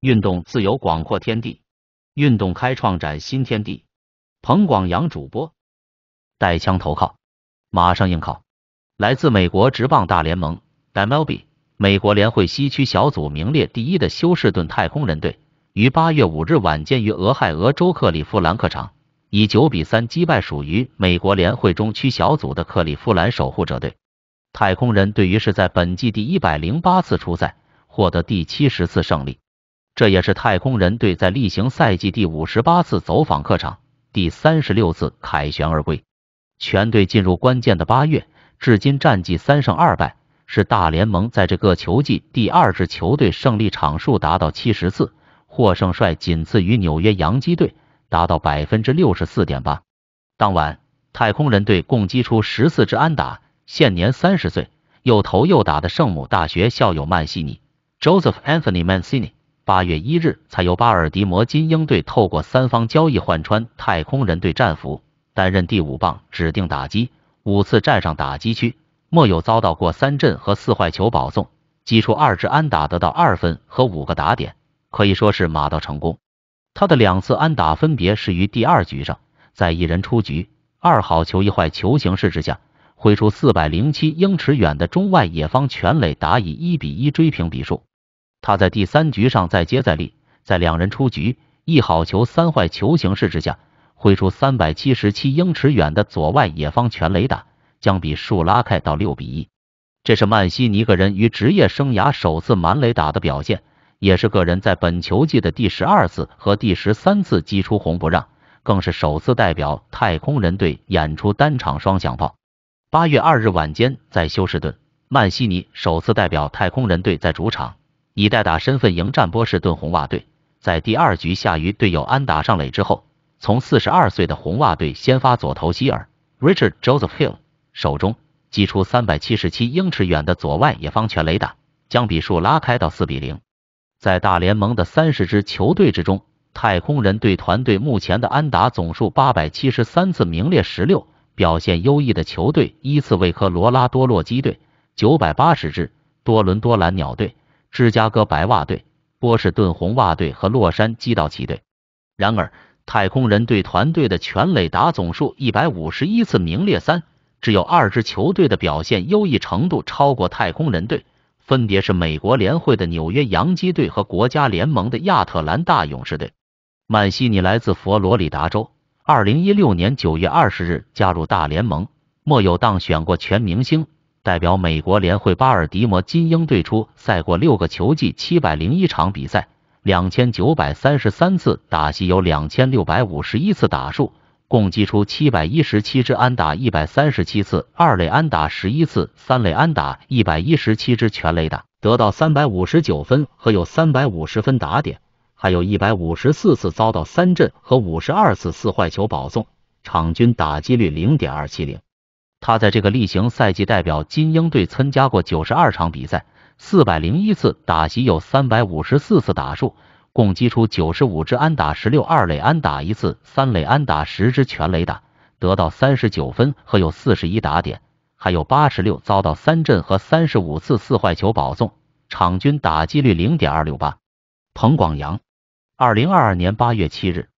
运动自由广阔天地，运动开创崭新天地。彭广阳主播带枪投靠，马上应考。来自美国职棒大联盟 MLB 美国联会西区小组名列第一的休士顿太空人队，于八月五日晚间于俄亥俄州克利夫兰客场以九比三击败属于美国联会中区小组的克利夫兰守护者队。太空人队于是在本季第一百零八次出赛，获得第七十次胜利。这也是太空人队在例行赛季第五十八次走访客场，第三十六次凯旋而归。全队进入关键的八月，至今战绩三胜二败，是大联盟在这个球季第二支球队胜利场数达到七十次，获胜率仅次于纽约洋基队，达到百分之六十四点八。当晚，太空人队共击出十四支安打。现年三十岁，又投又打的圣母大学校友曼西尼 （Joseph Anthony Mancini）。八月一日，才由巴尔的摩金鹰队透过三方交易换穿太空人队战服，担任第五棒指定打击，五次站上打击区，莫有遭到过三振和四坏球保送，击出二支安打得到二分和五个打点，可以说是马到成功。他的两次安打分别是于第二局上，在一人出局、二好球一坏球形势之下，挥出四百零七英尺远的中外野方全垒打，以一比一追平比数。他在第三局上再接再厉，在两人出局、一好球三坏球形势之下，挥出三百七十七英尺远的左外野方全垒打，将比数拉开到六比一。这是曼西尼个人于职业生涯首次满垒打的表现，也是个人在本球季的第十二次和第十三次击出红不让，更是首次代表太空人队演出单场双响炮。八月二日晚间在休斯顿，曼西尼首次代表太空人队在主场。以代打身份迎战波士顿红袜队，在第二局下于队友安打上垒之后，从四十二岁的红袜队先发左投希尔 （Richard Joseph Hill） 手中击出三百七十七英尺远的左外野方全垒打，将比数拉开到四比零。在大联盟的三十支球队之中，太空人队团队目前的安打总数八百七十三次，名列十六，表现优异的球队依次为科罗拉多洛基队（九百八十支）、多伦多蓝鸟队。芝加哥白袜队、波士顿红袜队和洛杉矶道奇队。然而，太空人队团队的全垒打总数一百五十一次，名列三，只有二支球队的表现优异程度超过太空人队，分别是美国联会的纽约洋基队和国家联盟的亚特兰大勇士队。曼西尼来自佛罗里达州，二零一六年九月二十日加入大联盟，莫有当选过全明星。代表美国联会巴尔的摩金鹰队出赛过六个球季，七百零一场比赛，两千九百三十三次打席有两千六百五十一次打数，共击出七百一十七支安打，一百三十七次二垒安打，十一次三垒安打，一百一十七支全垒打，得到三百五十九分和有三百五十分打点，还有一百五十四次遭到三振和五十二次四坏球保送，场均打击率零点二七零。他在这个例行赛季代表金鹰队参加过九十二场比赛，四百零一次打席有三百五十四次打数，共击出九十五支安打，十六二垒安打一次，三垒安打十支全垒打，得到三十九分和有四十一打点，还有八十六遭到三振和三十五次四坏球保送，场均打击率零点二六八。彭广阳，二零二二年八月七日。